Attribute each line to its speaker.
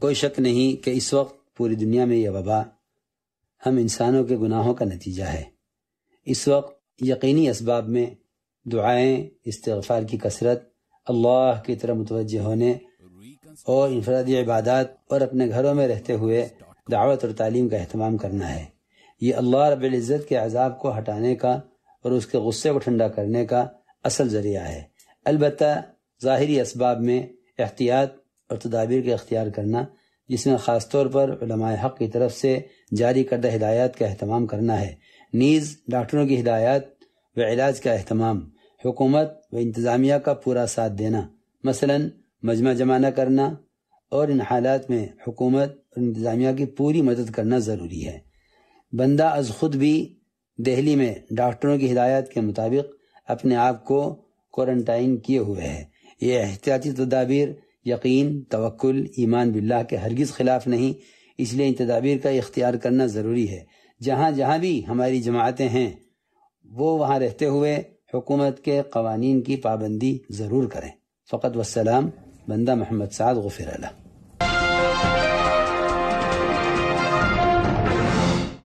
Speaker 1: کوئی شک نہیں کہ اس وقت پوری دنیا میں یہ وبا ہم انسانوں کے گناہوں کا نتیجہ ہے اس وقت یقینی اسباب میں دعائیں استغفار کی کثرت اللہ کی طرح متوجہ ہونے اور انفرادی عبادات اور اپنے گھروں میں رہتے ہوئے دعوت اور تعلیم کا اہتمام کرنا ہے یہ اللہ رب العزت کے عذاب کو ہٹانے کا اور اس کے غصے کو ٹھنڈا کرنے کا اصل ذریعہ ہے البتہ ظاہری اسباب میں احتیاط اور تدابیر کا اختیار کرنا جس میں خاص طور پر علماء حق کی طرف سے جاری کردہ ہدایات کا اہتمام کرنا ہے نیز ڈاکٹروں کی ہدایات و علاج کا اہتمام حکومت و انتظامیہ کا پورا ساتھ دینا مثلا مجمع جمع نہ کرنا اور ان حالات میں حکومت اور انتظامیہ کی پوری مدد کرنا ضروری ہے بندہ از خود بھی دہلی میں ڈاکٹروں کی ہدایات کے مطابق اپنے آپ کو کورنٹائن کیے ہوئے ہے یہ احتیاطی تدابیر یقین توکل ایمان باللہ کے ہرگز خلاف نہیں اس لیے ان تدابیر کا اختیار کرنا ضروری ہے جہاں جہاں بھی ہماری جماعتیں ہیں وہ وہاں رہتے ہوئے حکومت کے قوانین کی پابندی ضرور کریں فقط وسلام بندہ محمد سعد غفر اللہ